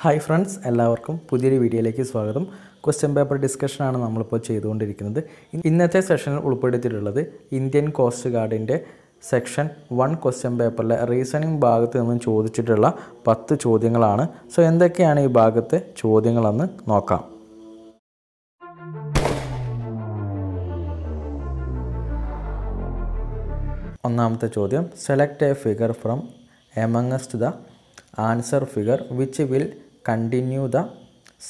Hi friends എല്ലാവർക്കും പുതിയൊരു വീഡിയോയിലേക്ക് സ്വാഗതം ക്വസ്റ്റ്യൻ പേപ്പർ ഡിസ്കഷനാണ് നമ്മളിപ്പോൾ ചെയ്തുകൊണ്ടിരിക്കുന്നത് ഇന്നത്തെ സെഷനിൽ ഉൾപ്പെടുത്തിയിട്ടുള്ളത് ഇന്ത്യൻ കോസ്റ്റ് ഗാർഡിൻ്റെ സെക്ഷൻ വൺ ക്വസ്റ്റ്യൻ പേപ്പറിലെ റീസണിങ് ഭാഗത്ത് നിന്നും ചോദിച്ചിട്ടുള്ള പത്ത് ചോദ്യങ്ങളാണ് സോ എന്തൊക്കെയാണ് ഈ ഭാഗത്തെ ചോദ്യങ്ങളെന്ന് നോക്കാം ഒന്നാമത്തെ ചോദ്യം select a figure from amongst the answer figure which will continue the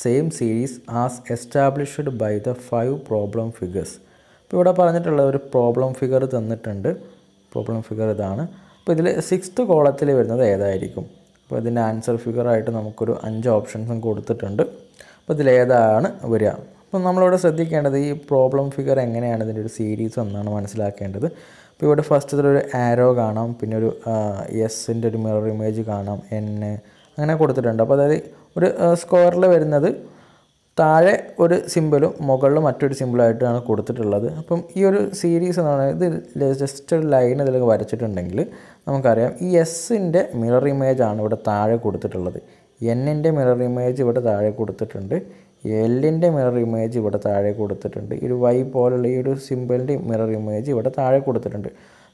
same series as established by the five problem figures ഇപ്പോൾ ഇവിടെ പറഞ്ഞിട്ടുള്ള ഒരു പ്രോബ്ലം ഫിഗർ തന്നിട്ടുണ്ട് പ്രോബ്ലം ഫിഗർ ഇതാണ് അപ്പോൾ ഇതിൽ സിക്സ്ത് കോളത്തിൽ വരുന്നത് ഏതായിരിക്കും അപ്പോൾ ഇതിൻ്റെ ആൻസർ ഫിഗറായിട്ട് നമുക്കൊരു അഞ്ച് ഓപ്ഷൻസും കൊടുത്തിട്ടുണ്ട് അപ്പോൾ ഇതിലേതാണ് വരിക അപ്പം നമ്മളിവിടെ ശ്രദ്ധിക്കേണ്ടത് ഈ പ്രോബ്ലം ഫിഗർ എങ്ങനെയാണ് ഇതിൻ്റെ ഒരു സീരീസ് എന്നാണ് മനസ്സിലാക്കേണ്ടത് അപ്പോൾ ഇവിടെ ഫസ്റ്റ് ഇതിലൊരു ആരോ കാണാം പിന്നെ ഒരു എസിൻ്റെ ഒരു മിറർ ഇമേജ് കാണാം എൻ അങ്ങനെ കൊടുത്തിട്ടുണ്ട് അപ്പോൾ അതായത് ഒരു സ്ക്വയറിൽ വരുന്നത് താഴെ ഒരു സിമ്പിളും മുകളിൽ മറ്റൊരു സിമ്പിളായിട്ടാണ് കൊടുത്തിട്ടുള്ളത് അപ്പം ഈ ഒരു സീരീസ് എന്ന് പറയുന്നത് ഇത് ജസ്റ്റ് ഒരു ലൈൻ ഇതിൽ വരച്ചിട്ടുണ്ടെങ്കിൽ നമുക്കറിയാം ഈ എസിൻ്റെ മിറർ ഇമേജ് ആണ് ഇവിടെ താഴെ കൊടുത്തിട്ടുള്ളത് എന്നിൻ്റെ മിറർ ഇമേജ് ഇവിടെ താഴെ കൊടുത്തിട്ടുണ്ട് എല്ലിൻ്റെ മിറർ ഇമേജ് ഇവിടെ താഴെ കൊടുത്തിട്ടുണ്ട് ഈ ഒരു വൈ പോലുള്ള ഈ ഒരു സിമ്പിളിൻ്റെ മിറർ ഇമേജ് ഇവിടെ താഴെ കൊടുത്തിട്ടുണ്ട്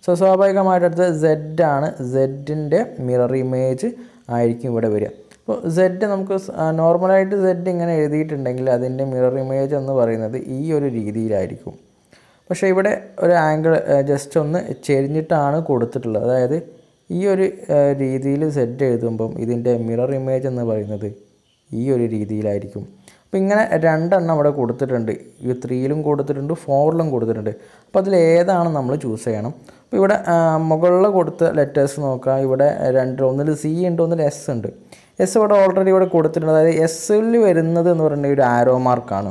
സോ സ്വാഭാവികമായിട്ട് അടുത്തത് സെഡ് ആണ് സെഡിൻ്റെ മിറർ ഇമേജ് ആയിരിക്കും ഇവിടെ വരിക ഇപ്പോൾ സെഡ് നമുക്ക് നോർമലായിട്ട് സെഡ് ഇങ്ങനെ എഴുതിയിട്ടുണ്ടെങ്കിൽ അതിൻ്റെ മിറർ ഇമേജ് എന്ന് പറയുന്നത് ഈ ഒരു രീതിയിലായിരിക്കും പക്ഷേ ഇവിടെ ഒരു ആംഗിൾ ജസ്റ്റ് ഒന്ന് ചെരിഞ്ഞിട്ടാണ് കൊടുത്തിട്ടുള്ളത് അതായത് ഈ ഒരു രീതിയിൽ സെറ്റ് എഴുതുമ്പം ഇതിൻ്റെ മിറർ ഇമേജ് എന്ന് പറയുന്നത് ഈ ഒരു രീതിയിലായിരിക്കും അപ്പോൾ ഇങ്ങനെ രണ്ടെണ്ണം അവിടെ കൊടുത്തിട്ടുണ്ട് ഈ ത്രീയിലും കൊടുത്തിട്ടുണ്ട് ഫോറിലും കൊടുത്തിട്ടുണ്ട് അപ്പോൾ അതിൽ ഏതാണ് നമ്മൾ ചൂസ് ചെയ്യണം അപ്പോൾ ഇവിടെ മുകളിൽ കൊടുത്ത ലെറ്റേഴ്സ് നോക്കുക ഇവിടെ രണ്ട് ഒന്നിൽ സി ഉണ്ട് ഒന്നിൽ എസ് ഉണ്ട് എസ് ഇവിടെ ഓൾറെഡി ഇവിടെ കൊടുത്തിട്ടുണ്ട് അതായത് എസ്സിൽ വരുന്നത് എന്ന് പറഞ്ഞാൽ ഒരു ആരോ മാർക്കാണ്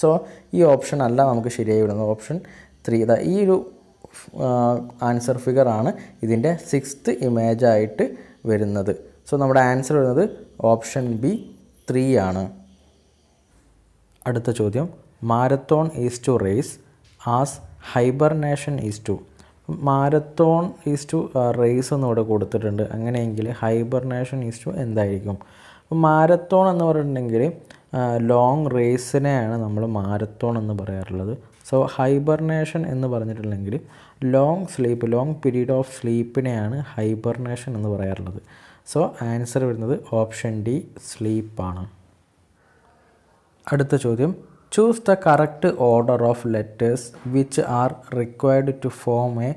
സോ ഈ ഓപ്ഷൻ അല്ല നമുക്ക് ശരിയായി വിടുന്നത് ഓപ്ഷൻ ത്രീ ഇതാ ഈ ഒരു ആൻസർ ഫിഗർ ആണ് ഇതിൻ്റെ സിക്സ്ത് ഇമേജായിട്ട് വരുന്നത് സോ നമ്മുടെ ആൻസർ വരുന്നത് ഓപ്ഷൻ ബി ത്രീ ആണ് അടുത്ത ചോദ്യം marathon is to race as hibernation is to marathon is to race എന്ന് ഇവിടെ കൊടുത്തിട്ടുണ്ട് അങ്ങനെയെങ്കിൽ ഹൈബർനേഷൻ ഈസ് ടു എന്തായിരിക്കും മാരത്തോൺ എന്ന് പറഞ്ഞിട്ടുണ്ടെങ്കിൽ ലോങ് റേസിനെയാണ് നമ്മൾ മാരത്തോൺ എന്ന് പറയാറുള്ളത് സോ ഹൈബർനേഷൻ എന്ന് പറഞ്ഞിട്ടുണ്ടെങ്കിൽ long sleep long period of സ്ലീപ്പിനെയാണ് ഹൈബർനേഷൻ എന്ന് പറയാറുള്ളത് സോ ആൻസർ വരുന്നത് ഓപ്ഷൻ ഡി സ്ലീപ്പാണ് അടുത്ത ചോദ്യം choose the correct order of letters which are required to form a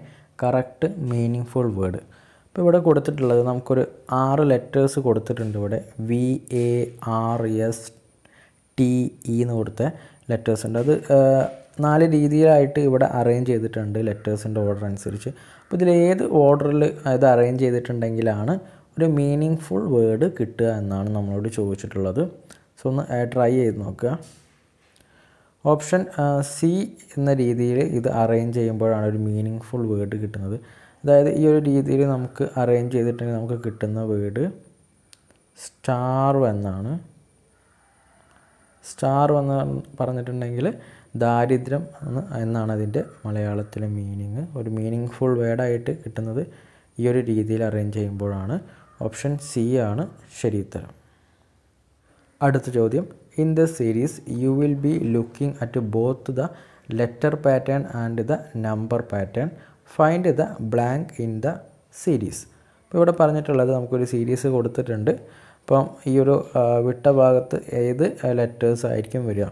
correct meaning full word ഇപ്പോൾ ഇവിടെ കൊടുത്തിട്ടുള്ളത് നമുക്കൊരു ആറ് ലെറ്റേഴ്സ് കൊടുത്തിട്ടുണ്ട് ഇവിടെ V A R S T E എന്ന് കൊടുത്ത ലെറ്റേഴ്സ് ഉണ്ട് അത് നാല് രീതിയിലായിട്ട് ഇവിടെ അറേഞ്ച് ചെയ്തിട്ടുണ്ട് ലെറ്റേഴ്സിൻ്റെ ഓർഡർ അനുസരിച്ച് അപ്പോൾ ഇതിൽ ഏത് ഓർഡറിൽ അത് അറേഞ്ച് ചെയ്തിട്ടുണ്ടെങ്കിലാണ് ഒരു മീനിങ് ഫുൾ വേർഡ് കിട്ടുക എന്നാണ് നമ്മളോട് ചോദിച്ചിട്ടുള്ളത് സോ ഒന്ന് ട്രൈ ചെയ്ത് നോക്കുക ഓപ്ഷൻ സി എന്ന രീതിയിൽ ഇത് അറേഞ്ച് ചെയ്യുമ്പോഴാണ് ഒരു മീനിങ് ഫുൾ വേർഡ് കിട്ടുന്നത് അതായത് ഈ ഒരു രീതിയിൽ നമുക്ക് അറേഞ്ച് ചെയ്തിട്ടുണ്ടെങ്കിൽ നമുക്ക് കിട്ടുന്ന വേർഡ് സ്റ്റാർവ് എന്നാണ് സ്റ്റാർവ് എന്ന് പറഞ്ഞിട്ടുണ്ടെങ്കിൽ ദാരിദ്ര്യം എന്നാണ് അതിൻ്റെ മലയാളത്തിലെ മീനിങ് ഒരു മീനിങ് ഫുൾ വേർഡായിട്ട് കിട്ടുന്നത് ഈ ഒരു രീതിയിൽ അറേഞ്ച് ചെയ്യുമ്പോഴാണ് ഓപ്ഷൻ സി ആണ് ശരി ഉത്തരം അടുത്ത ചോദ്യം In the series, you will be looking at both the letter pattern and the number pattern. Find the blank in the series. ഇപ്പോൾ ഇവിടെ പറഞ്ഞിട്ടുള്ളത് നമുക്കൊരു സീരീസ് കൊടുത്തിട്ടുണ്ട് അപ്പം ഈ ഒരു വിട്ട ഭാഗത്ത് ഏത് ലെറ്റേഴ്സ് ആയിരിക്കും വരിക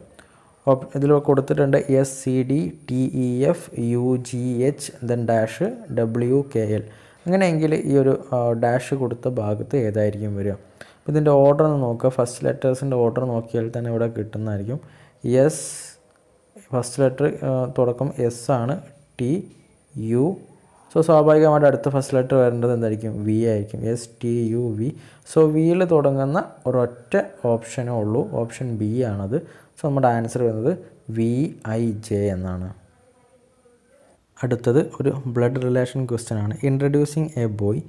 ഇതിൽ കൊടുത്തിട്ടുണ്ട് S C D T E F U G H then dash W K L അങ്ങനെയെങ്കിൽ ഈ ഒരു ഡാഷ് കൊടുത്ത ഭാഗത്ത് ഏതായിരിക്കും വരിക അപ്പോൾ ഇതിൻ്റെ ഓർഡർ ഒന്ന് നോക്കുക ഫസ്റ്റ് ലെറ്റേഴ്സിൻ്റെ ഓർഡർ നോക്കിയാൽ തന്നെ ഇവിടെ കിട്ടുന്നതായിരിക്കും എസ് ഫസ്റ്റ് ലെറ്റർ തുടക്കം എസ് ആണ് ടി യു സോ സ്വാഭാവികമായിട്ട് അടുത്ത ഫസ്റ്റ് ലെറ്റർ വരേണ്ടത് എന്തായിരിക്കും വി ആയിരിക്കും S T U V so വിയിൽ തുടങ്ങുന്ന ഒരൊറ്റ ഓപ്ഷനേ ഉള്ളൂ ഓപ്ഷൻ ബി ആണത് സോ നമ്മുടെ ആൻസർ വരുന്നത് വി ഐ ജെ എന്നാണ് അടുത്തത് ഒരു ബ്ലഡ് റിലേഷൻ ക്വസ്റ്റ്യൻ ആണ് introducing a boy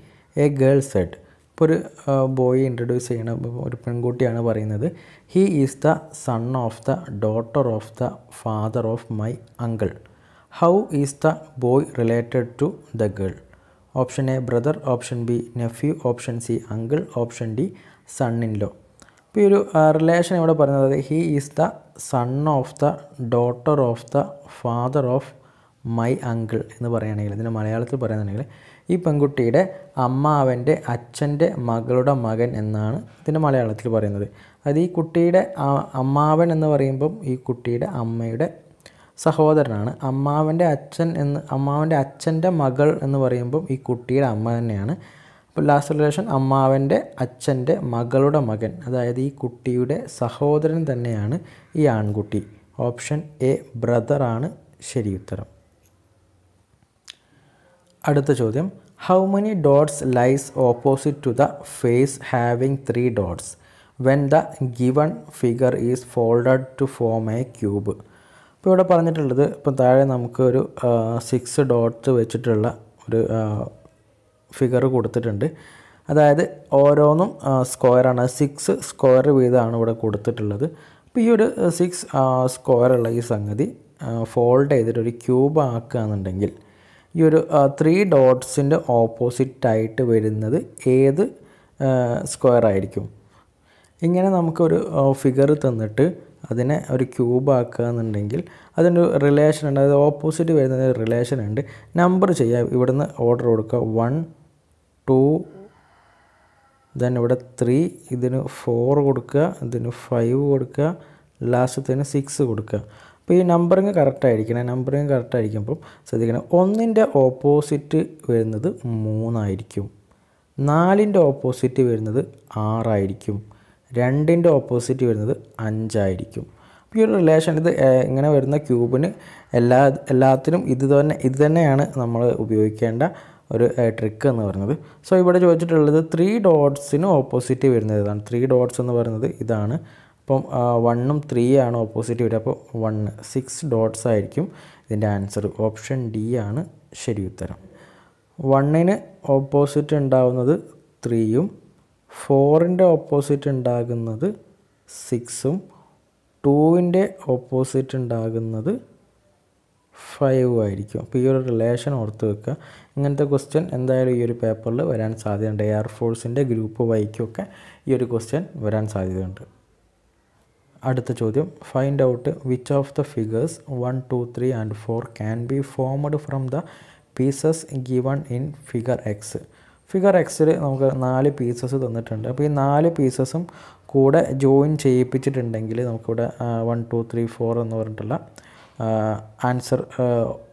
a girl set ഇപ്പോൾ ഒരു ബോയ് ഇൻട്രൊഡ്യൂസ് ചെയ്യണം ഒരു പെൺകുട്ടിയാണ് പറയുന്നത് he is the son of the daughter of the father of my uncle how is the boy related to the girl option A brother option B nephew option C uncle option D son in law ഇപ്പോൾ ഈ ഒരു relation ഇവിടെ പറയുന്നത് he is the son of the daughter of the father of my uncle എന്ന് പറയുകയാണെങ്കിൽ ഇതിന് മലയാളത്തിൽ പറയുകയാണെങ്കിൽ ഈ പെൺകുട്ടിയുടെ അമ്മാവൻ്റെ അച്ഛൻ്റെ മകളുടെ മകൻ എന്നാണ് ഇതിൻ്റെ മലയാളത്തിൽ പറയുന്നത് അത് ഈ കുട്ടിയുടെ അമ്മാവൻ എന്ന് പറയുമ്പം ഈ കുട്ടിയുടെ അമ്മയുടെ സഹോദരനാണ് അമ്മാവൻ്റെ അച്ഛൻ എന്ന് അമ്മാവൻ്റെ അച്ഛൻ്റെ മകൾ എന്ന് പറയുമ്പം ഈ കുട്ടിയുടെ അമ്മ തന്നെയാണ് അപ്പോൾ ലാസ്റ്റ് റിലേഷൻ അമ്മാവൻ്റെ അച്ഛൻ്റെ മകളുടെ മകൻ അതായത് ഈ കുട്ടിയുടെ സഹോദരൻ തന്നെയാണ് ഈ ആൺകുട്ടി ഓപ്ഷൻ എ ബ്രദറാണ് ശരി ഉത്തരം അടുത്ത ചോദ്യം how many dots lies opposite to the face having three dots when the given figure is folded to form a cube ഇപ്പോൾ ഇവിടെ പറഞ്ഞിട്ടുള്ളത് ഇപ്പം താഴെ നമുക്ക് ഒരു സിക്സ് ഡോട്ട്സ് വെച്ചിട്ടുള്ള ഒരു ഫിഗർ കൊടുത്തിട്ടുണ്ട് അതായത് ഓരോന്നും സ്ക്വയറാണ് സിക്സ് സ്ക്വയർ വീതമാണ് ഇവിടെ കൊടുത്തിട്ടുള്ളത് അപ്പോൾ ഈ ഒരു സിക്സ് ഉള്ള ഈ സംഗതി ഫോൾഡ് ചെയ്തിട്ട് ഒരു ക്യൂബ് ആക്കുകയാണെന്നുണ്ടെങ്കിൽ ഈ ഒരു ത്രീ ഡോട്ട്സിൻ്റെ ഓപ്പോസിറ്റായിട്ട് വരുന്നത് ഏത് സ്ക്വയർ ആയിരിക്കും ഇങ്ങനെ നമുക്കൊരു ഫിഗർ തന്നിട്ട് അതിനെ ഒരു ക്യൂബ് ആക്കുക അതിൻ്റെ ഒരു റിലേഷൻ ഉണ്ട് അതായത് ഓപ്പോസിറ്റ് വരുന്നതിന് റിലേഷൻ ഉണ്ട് നമ്പർ ചെയ്യാം ഇവിടുന്ന് ഓർഡർ കൊടുക്കുക വൺ ടു ദെൻ ഇവിടെ ത്രീ ഇതിന് ഫോർ കൊടുക്കുക ഇതിന് ഫൈവ് കൊടുക്കുക ലാസ്റ്റത്തിന് സിക്സ് കൊടുക്കുക അപ്പോൾ ഈ നമ്പറിങ് കറക്റ്റായിരിക്കണം ആയിരിക്കണം നമ്പറിങ് കറക്റ്റ് ശ്രദ്ധിക്കണം ഒന്നിൻ്റെ ഓപ്പോസിറ്റ് വരുന്നത് മൂന്നായിരിക്കും നാലിൻ്റെ ഓപ്പോസിറ്റ് വരുന്നത് ആറായിരിക്കും രണ്ടിൻ്റെ ഓപ്പോസിറ്റ് വരുന്നത് അഞ്ചായിരിക്കും അപ്പോൾ ഈ ഒരു റിലേഷൻ ഇത് ഇങ്ങനെ വരുന്ന ക്യൂബിന് എല്ലാ എല്ലാത്തിനും ഇത് തന്നെ ഇത് തന്നെയാണ് നമ്മൾ ഉപയോഗിക്കേണ്ട ഒരു ട്രിക്ക് എന്ന് പറയുന്നത് സോ ഇവിടെ ചോദിച്ചിട്ടുള്ളത് ത്രീ ഡോട്ട്സിന് ഓപ്പോസിറ്റ് വരുന്നത് ഇതാണ് ത്രീ ഡോട്ട്സ് എന്ന് പറയുന്നത് ഇതാണ് അപ്പം വണ്ണും ത്രീ ആണ് ഓപ്പോസിറ്റ് വരിക അപ്പോൾ വണ്ണ് സിക്സ് ഡോട്ട്സ് ആയിരിക്കും ഇതിൻ്റെ ആൻസർ ഓപ്ഷൻ ഡി ആണ് ശരി ഉത്തരം വണ്ണിന് ഓപ്പോസിറ്റ് ഉണ്ടാകുന്നത് ത്രീയും ഫോറിൻ്റെ ഓപ്പോസിറ്റ് ഉണ്ടാകുന്നത് സിക്സും ടൂവിൻ്റെ ഓപ്പോസിറ്റ് ഉണ്ടാകുന്നത് ഫൈവ് ആയിരിക്കും അപ്പോൾ ഈ ഒരു റിലേഷൻ ഓർത്ത് വെക്കുക ഇങ്ങനത്തെ ക്വസ്റ്റ്യൻ എന്തായാലും ഈ ഒരു പേപ്പറിൽ വരാൻ സാധ്യതയുണ്ട് എയർഫോഴ്സിൻ്റെ ഗ്രൂപ്പ് വൈക്കുമൊക്കെ ഈ ഒരു ക്വസ്റ്റ്യൻ വരാൻ സാധ്യതയുണ്ട് അടുത്ത ചോദ്യം find out which of the figures one two three and four can be formed from the pieces given in figure X figure എക്സിൽ നമുക്ക് നാല് പീസസ് തന്നിട്ടുണ്ട് അപ്പോൾ ഈ നാല് പീസസും കൂടെ ജോയിൻ ചെയ്യിപ്പിച്ചിട്ടുണ്ടെങ്കിൽ നമുക്കിവിടെ വൺ ടു ത്രീ ഫോർ എന്ന് പറഞ്ഞിട്ടുള്ള ആൻസർ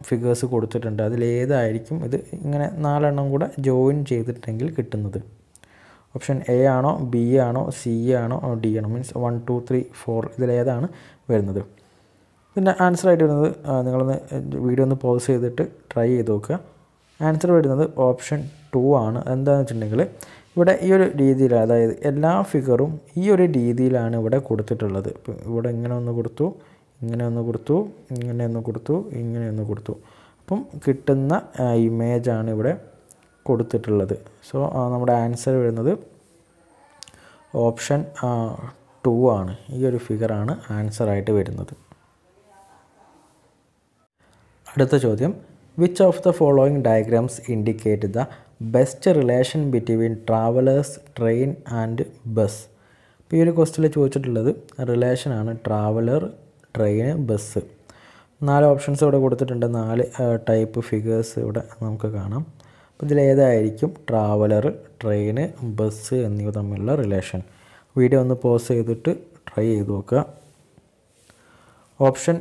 ഫിഗേഴ്സ് കൊടുത്തിട്ടുണ്ട് അതിലേതായിരിക്കും ഇത് ഇങ്ങനെ നാലെണ്ണം കൂടെ ജോയിൻ ചെയ്തിട്ടുണ്ടെങ്കിൽ കിട്ടുന്നത് ഓപ്ഷൻ എ ആണോ ബി ആണോ സി ആണോ ഡി ആണോ means one two three four ഇതിലേതാണ് വരുന്നത് പിന്നെ ആൻസർ ആയിട്ട് വരുന്നത് നിങ്ങളൊന്ന് വീഡിയോ ഒന്ന് പോസ് ചെയ്തിട്ട് ട്രൈ ചെയ്ത് നോക്കുക ആൻസർ വരുന്നത് ഓപ്ഷൻ ടു ആണ് എന്താണെന്ന് വെച്ചിട്ടുണ്ടെങ്കിൽ ഇവിടെ ഈ ഒരു രീതിയിൽ അതായത് എല്ലാ ഫിഗറും ഈ ഒരു രീതിയിലാണ് ഇവിടെ കൊടുത്തിട്ടുള്ളത് ഇവിടെ ഇങ്ങനെ ഒന്ന് കൊടുത്തു ഇങ്ങനെ ഒന്ന് കൊടുത്തു ഇങ്ങനെ ഒന്ന് കൊടുത്തു ഇങ്ങനെ ഒന്ന് കൊടുത്തു അപ്പം കിട്ടുന്ന ഇമേജാണ് ഇവിടെ കൊടുത്തിട്ടുള്ളത് സോ നമ്മുടെ ആൻസർ വരുന്നത് ഓപ്ഷൻ ടു ആണ് ഈ ഒരു ഫിഗറാണ് ആൻസറായിട്ട് വരുന്നത് അടുത്ത ചോദ്യം which of the following diagrams indicate the best relation between travellers train and bus ഇപ്പോൾ ഈ ഒരു ക്വസ്റ്റിൽ ചോദിച്ചിട്ടുള്ളത് റിലേഷനാണ് ട്രാവലർ ട്രെയിൻ ബസ് നാല് ഓപ്ഷൻസ് ഇവിടെ കൊടുത്തിട്ടുണ്ട് നാല് ടൈപ്പ് ഫിഗേഴ്സ് ഇവിടെ നമുക്ക് കാണാം അപ്പോൾ ഇതിലേതായിരിക്കും ട്രാവലർ ട്രെയിന് ബസ് എന്നിവ തമ്മിലുള്ള റിലേഷൻ വീഡിയോ ഒന്ന് പോസ് ചെയ്തിട്ട് ട്രൈ ചെയ്ത് നോക്കുക ഓപ്ഷൻ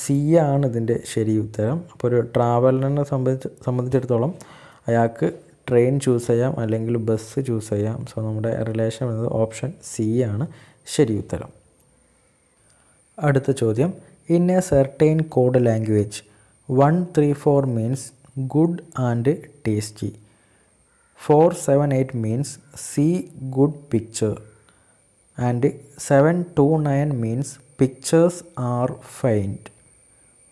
സി ആണ് ഇതിൻ്റെ ശരി ഉത്തരം അപ്പോൾ ഒരു ട്രാവലറിനെ സംബന്ധിച്ച് സംബന്ധിച്ചിടത്തോളം അയാൾക്ക് ട്രെയിൻ ചൂസ് ചെയ്യാം അല്ലെങ്കിൽ ബസ് ചൂസ് ചെയ്യാം സോ നമ്മുടെ റിലേഷൻ എന്നത് ഓപ്ഷൻ സി ആണ് ശരി ഉത്തരം അടുത്ത ചോദ്യം in a certain code language one three four means good and tasty four seven eight means 478 good picture and seven two nine means pictures are find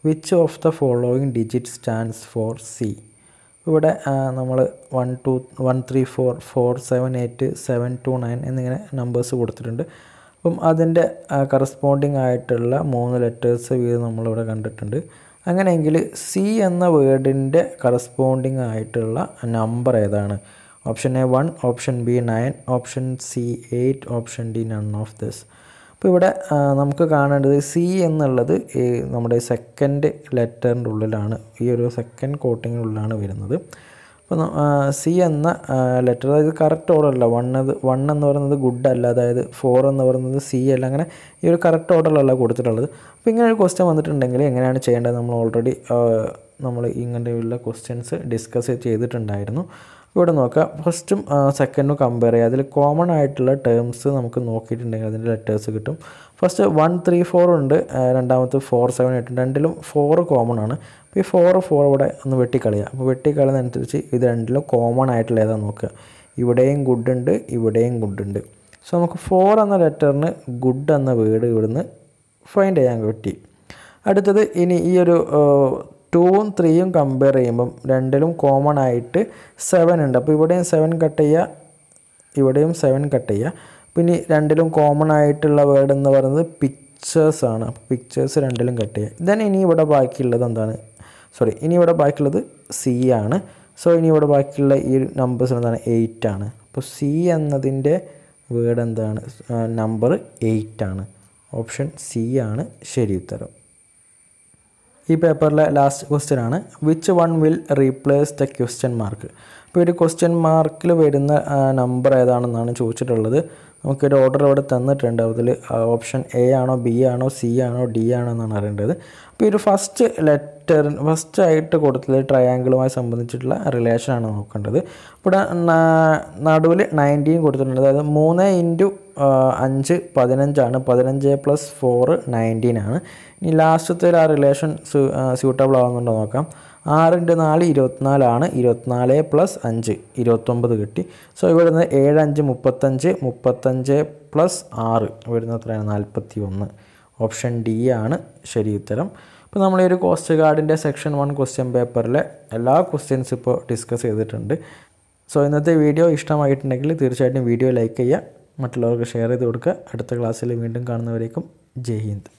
which of the following digit stands for C ഇവിടെ നമ്മൾ one two one three four four seven eight seven two nine എന്നിങ്ങനെ numbers കൊടുത്തിട്ടുണ്ട് അപ്പം അതിൻ്റെ corresponding ആയിട്ടുള്ള മൂന്ന് letters വീതം നമ്മളിവിടെ കണ്ടിട്ടുണ്ട് അങ്ങനെയെങ്കിൽ സി എന്ന വേർഡിൻ്റെ കറസ്പോണ്ടിങ് ആയിട്ടുള്ള നമ്പർ ഏതാണ് option A one option B nine option C eight option D none of this അപ്പോൾ ഇവിടെ നമുക്ക് കാണേണ്ടത് സി എന്നുള്ളത് നമ്മുടെ സെക്കൻഡ് ലെറ്ററിൻ്റെ ഉള്ളിലാണ് ഈ ഒരു സെക്കൻഡ് കോട്ടിങ്ങിനുള്ളിലാണ് വരുന്നത് ഇപ്പം സി എന്ന ലെറ്റർ അതായത് കറക്റ്റ് ഓർഡറല്ല വൺ അത് വൺ എന്ന് പറയുന്നത് ഗുഡ് അല്ല അതായത് ഫോർ എന്ന് പറയുന്നത് സി അല്ല അങ്ങനെ ഈ ഒരു കറക്റ്റ് ഓർഡറിലല്ല കൊടുത്തിട്ടുള്ളത് അപ്പോൾ ഇങ്ങനെ ഒരു ക്വസ്റ്റ്യൻ വന്നിട്ടുണ്ടെങ്കിൽ എങ്ങനെയാണ് ചെയ്യേണ്ടത് നമ്മൾ ഓൾറെഡി നമ്മൾ ഇങ്ങനെയുള്ള ക്വസ്റ്റ്യൻസ് ഡിസ്കസ് ചെയ്തിട്ടുണ്ടായിരുന്നു ഇവിടെ നോക്കുക ഫസ്റ്റും സെക്കൻഡും കമ്പയർ ചെയ്യുക അതിൽ കോമൺ ആയിട്ടുള്ള ടേംസ് നമുക്ക് നോക്കിയിട്ടുണ്ടെങ്കിൽ അതിൻ്റെ ലെറ്റേഴ്സ് കിട്ടും ഫസ്റ്റ് വൺ ത്രീ ഫോർ ഉണ്ട് രണ്ടാമത്തെ ഫോർ സെവൻ എയ്റ്റ് രണ്ടിലും ഫോറ് കോമൺ ആണ് അപ്പോൾ ഈ ഫോറ് ഫോർ ഇവിടെ ഒന്ന് വെട്ടിക്കളയുക അപ്പോൾ വെട്ടിക്കളയുന്നതനുസരിച്ച് ഇത് രണ്ടിലും കോമൺ ആയിട്ടുള്ള ഏതാണ് നോക്കുക ഇവിടെയും ഗുഡ് ഉണ്ട് ഇവിടെയും ഗുഡ് ഉണ്ട് സോ നമുക്ക് ഫോർ എന്ന ലെറ്ററിന് ഗുഡ് എന്ന വേർഡ് ഇവിടുന്ന് ഫൈൻഡ് ചെയ്യാൻ പറ്റി അടുത്തത് ഇനി ഈ ഒരു ടൂവും ത്രീയും കമ്പയർ ചെയ്യുമ്പം രണ്ടിലും കോമൺ ആയിട്ട് സെവൻ ഉണ്ട് അപ്പോൾ ഇവിടെയും സെവൻ കട്ട് ചെയ്യുക ഇവിടെയും സെവൻ കട്ട് ചെയ്യുക പിന്നെ രണ്ടിലും കോമൺ ആയിട്ടുള്ള വേർഡ് എന്ന് പറയുന്നത് പിക്ചേഴ്സ് ആണ് പിക്ചേഴ്സ് രണ്ടിലും കട്ട് ചെയ്യുക ദെൻ ഇനി ഇവിടെ ബാക്കിയുള്ളത് എന്താണ് സോറി ഇനി ഇവിടെ ബാക്കിയുള്ളത് സി ആണ് സോ ഇനി ഇവിടെ ബാക്കിയുള്ള ഈ നമ്പേഴ്സ് എന്താണ് എയ്റ്റ് ആണ് അപ്പോൾ സി എന്നതിൻ്റെ വേർഡ് എന്താണ് നമ്പർ എയ്റ്റ് ആണ് ഓപ്ഷൻ സി ആണ് ശരി ഉത്തരം ഈ പേപ്പറിലെ ലാസ്റ്റ് ക്വസ്റ്റ്യൻ ആണ് which one will replace the question mark അപ്പോൾ ഒരു ക്വസ്റ്റ്യൻ മാർക്കിൽ വരുന്ന നമ്പർ ഏതാണെന്നാണ് ചോദിച്ചിട്ടുള്ളത് നമുക്കൊരു ഓർഡർ ഇവിടെ തന്നിട്ടുണ്ട് അതിൽ ഓപ്ഷൻ എ ആണോ ബി ആണോ സി ആണോ ഡി ആണോ എന്നാണ് അറിയേണ്ടത് അപ്പോൾ ഈ ഒരു ഫസ്റ്റ് ലെറ്റർ ഫസ്റ്റ് ആയിട്ട് കൊടുത്തത് ട്രയാങ്കിളുമായി സംബന്ധിച്ചിട്ടുള്ള റിലേഷനാണ് നോക്കേണ്ടത് ഇവിടെ നടുവിൽ നയൻറ്റീൻ കൊടുത്തിട്ടുണ്ട് അതായത് മൂന്ന് ഇൻറ്റു അഞ്ച് പതിനഞ്ചാണ് പതിനഞ്ച് പ്ലസ് ഫോറ് നയൻറ്റീൻ ആണ് ഇനി ലാസ്റ്റത്തിൽ ആ റിലേഷൻ സ്യൂട്ടബിൾ ആവുന്നുണ്ടോ നോക്കാം ആറിൻ്റെ നാല് ഇരുപത്തിനാലാണ് ഇരുപത്തിനാല് പ്ലസ് അഞ്ച് ഇരുപത്തൊമ്പത് കിട്ടി സോ ഇവിടുന്ന് ഏഴ് അഞ്ച് മുപ്പത്തഞ്ച് മുപ്പത്തഞ്ച് പ്ലസ് ആറ് ഇവിടുന്ന് എത്രയാണ് നാൽപ്പത്തി ഒന്ന് ഓപ്ഷൻ ഡി ആണ് ശരി ഉത്തരം ഇപ്പോൾ നമ്മൾ ഈ ഒരു കോസ്റ്റ് ഗാർഡിൻ്റെ സെക്ഷൻ വൺ ക്വസ്റ്റ്യൻ പേപ്പറിലെ എല്ലാ ക്വസ്റ്റ്യൻസ് ഇപ്പോൾ ഡിസ്കസ് ചെയ്തിട്ടുണ്ട് സോ ഇന്നത്തെ വീഡിയോ ഇഷ്ടമായിട്ടുണ്ടെങ്കിൽ തീർച്ചയായിട്ടും വീഡിയോ ലൈക്ക് ചെയ്യുക മറ്റുള്ളവർക്ക് ഷെയർ ചെയ്ത് കൊടുക്കുക അടുത്ത ക്ലാസ്സിൽ വീണ്ടും കാണുന്നവരേക്കും ജയ് ഹിന്ദ്